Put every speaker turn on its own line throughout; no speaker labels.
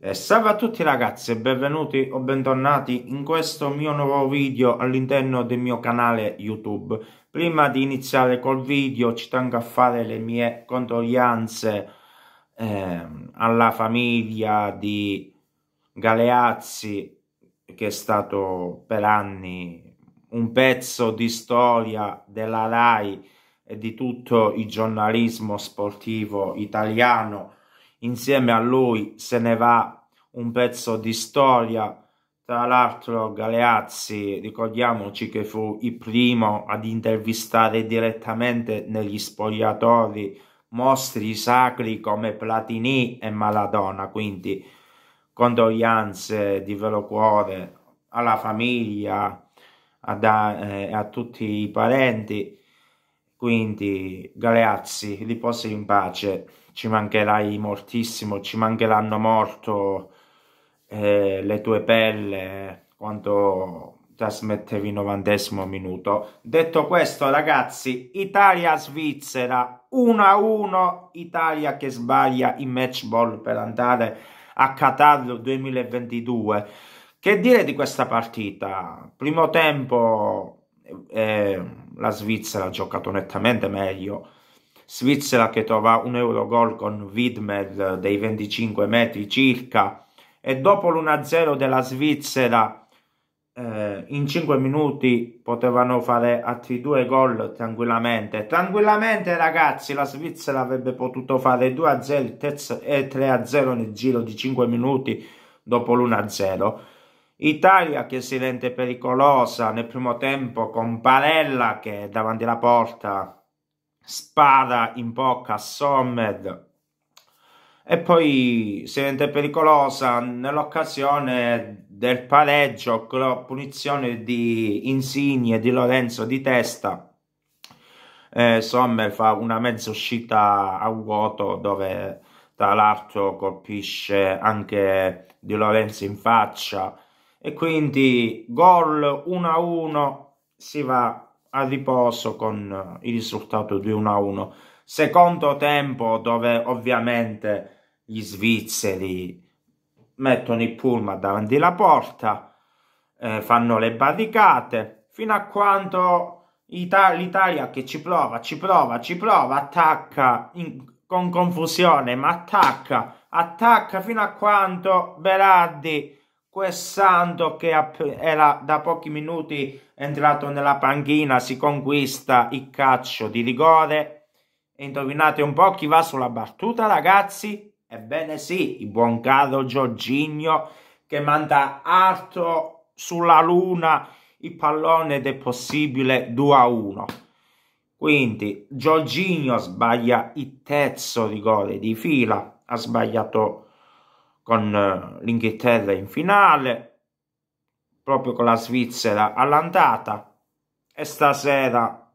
E salve a tutti ragazzi e benvenuti o bentornati in questo mio nuovo video all'interno del mio canale YouTube. Prima di iniziare col video ci tengo a fare le mie condoglianze eh, alla famiglia di Galeazzi che è stato per anni un pezzo di storia della RAI e di tutto il giornalismo sportivo italiano insieme a lui se ne va un pezzo di storia. Tra l'altro Galeazzi, ricordiamoci che fu il primo ad intervistare direttamente negli spogliatori mostri sacri come Platini e Maladona, quindi condoglianze di vero cuore alla famiglia, a, eh, a, tutti i parenti. Quindi Galeazzi, riposi in pace ci mancherai moltissimo, ci mancheranno molto eh, le tue pelle quando trasmettevi il 90 minuto. Detto questo, ragazzi, Italia-Svizzera 1-1, Italia che sbaglia in match ball per andare a Qatar 2022. Che dire di questa partita? Primo tempo eh, la Svizzera ha giocato nettamente meglio Svizzera che trova un Eurogol con Widmer dei 25 metri circa e dopo l'1-0 della Svizzera eh, in 5 minuti potevano fare altri due gol tranquillamente. Tranquillamente ragazzi la Svizzera avrebbe potuto fare 2-0 e 3-0 nel giro di 5 minuti dopo l'1-0. Italia che si rende pericolosa nel primo tempo con Parella che davanti alla porta spada in bocca a Sommed e poi si rende pericolosa nell'occasione del pareggio con la punizione di Insigne di Lorenzo di testa eh, Sommer fa una mezza uscita a vuoto dove tra l'altro colpisce anche Di Lorenzo in faccia e quindi gol 1-1 si va a riposo con eh, il risultato 2-1-1. Secondo tempo dove ovviamente gli svizzeri mettono i pullman davanti alla porta, eh, fanno le barricate, fino a quando l'Italia che ci prova, ci prova, ci prova, attacca in, con confusione, ma attacca, attacca fino a quando Berardi Santo che era da pochi minuti entrato nella panchina si conquista il calcio di rigore. E indovinate un po' chi va sulla battuta, ragazzi? Ebbene sì, il buon caro Giorginio che manda alto sulla luna il pallone ed è possibile 2 a 1. Quindi Giorginio sbaglia il terzo rigore di fila, ha sbagliato con eh, l'Inghilterra in finale, proprio con la Svizzera all'andata e stasera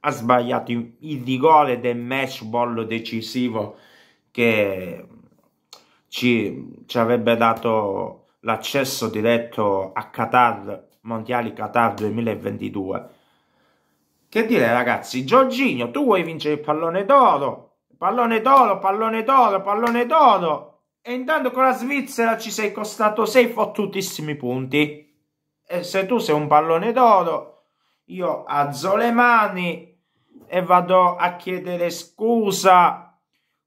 ha sbagliato il rigore del match ball decisivo che ci, ci avrebbe dato l'accesso diretto a Qatar, Mondiali Qatar 2022. Che dire ragazzi, Giorginio, tu vuoi vincere il pallone d'oro? Pallone d'oro, pallone d'oro, pallone d'oro! E intanto con la Svizzera ci sei costato 6 fottutissimi punti. E se tu sei un pallone d'oro, io alzo le mani e vado a chiedere scusa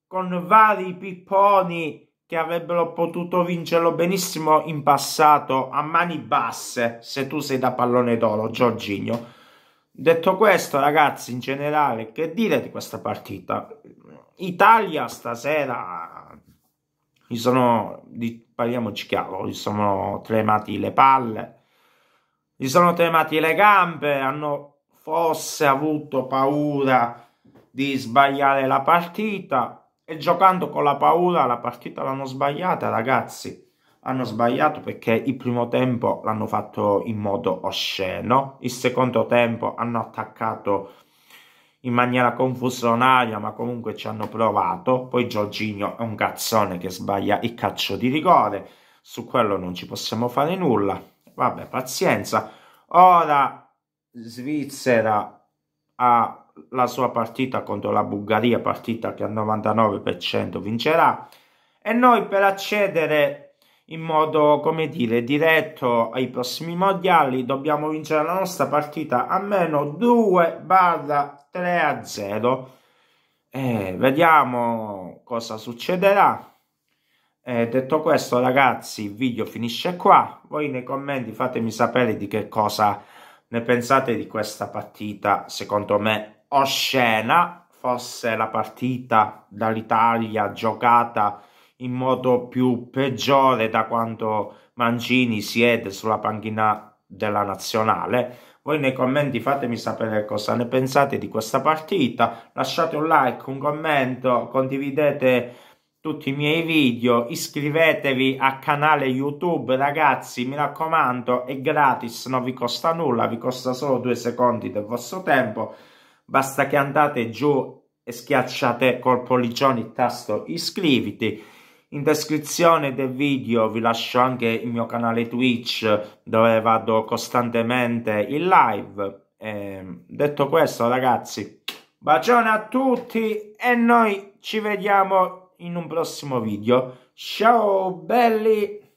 con vari pipponi che avrebbero potuto vincerlo benissimo in passato a mani basse se tu sei da pallone d'oro, Giorginio. Detto questo, ragazzi, in generale, che dire di questa partita? Italia stasera gli sono, parliamoci chiaro, gli sono tremati le palle, gli sono tremati le gambe, hanno forse avuto paura di sbagliare la partita e giocando con la paura la partita l'hanno sbagliata ragazzi hanno sbagliato perché il primo tempo l'hanno fatto in modo osceno il secondo tempo hanno attaccato in maniera confusionaria, ma comunque ci hanno provato. Poi Giorginio è un cazzone che sbaglia il calcio di rigore, su quello non ci possiamo fare nulla. Vabbè, pazienza. Ora Svizzera ha la sua partita contro la Bulgaria, partita che al 99% vincerà. E noi per accedere in modo, come dire, diretto ai prossimi mondiali. Dobbiamo vincere la nostra partita a meno 2 barra 3 a 0. Eh, vediamo cosa succederà. Eh, detto questo, ragazzi, il video finisce qua. Voi nei commenti fatemi sapere di che cosa ne pensate di questa partita, secondo me oscena. Forse la partita dall'Italia giocata in modo più peggiore da quanto Mancini siede sulla panchina della nazionale. Voi nei commenti fatemi sapere cosa ne pensate di questa partita, lasciate un like, un commento, condividete tutti i miei video, iscrivetevi al canale YouTube ragazzi, mi raccomando, è gratis, non vi costa nulla, vi costa solo due secondi del vostro tempo, basta che andate giù e schiacciate col pollicione il tasto iscriviti in descrizione del video vi lascio anche il mio canale Twitch dove vado costantemente in live. E ehm, detto questo ragazzi, bacione a tutti e noi ci vediamo in un prossimo video. Ciao belli!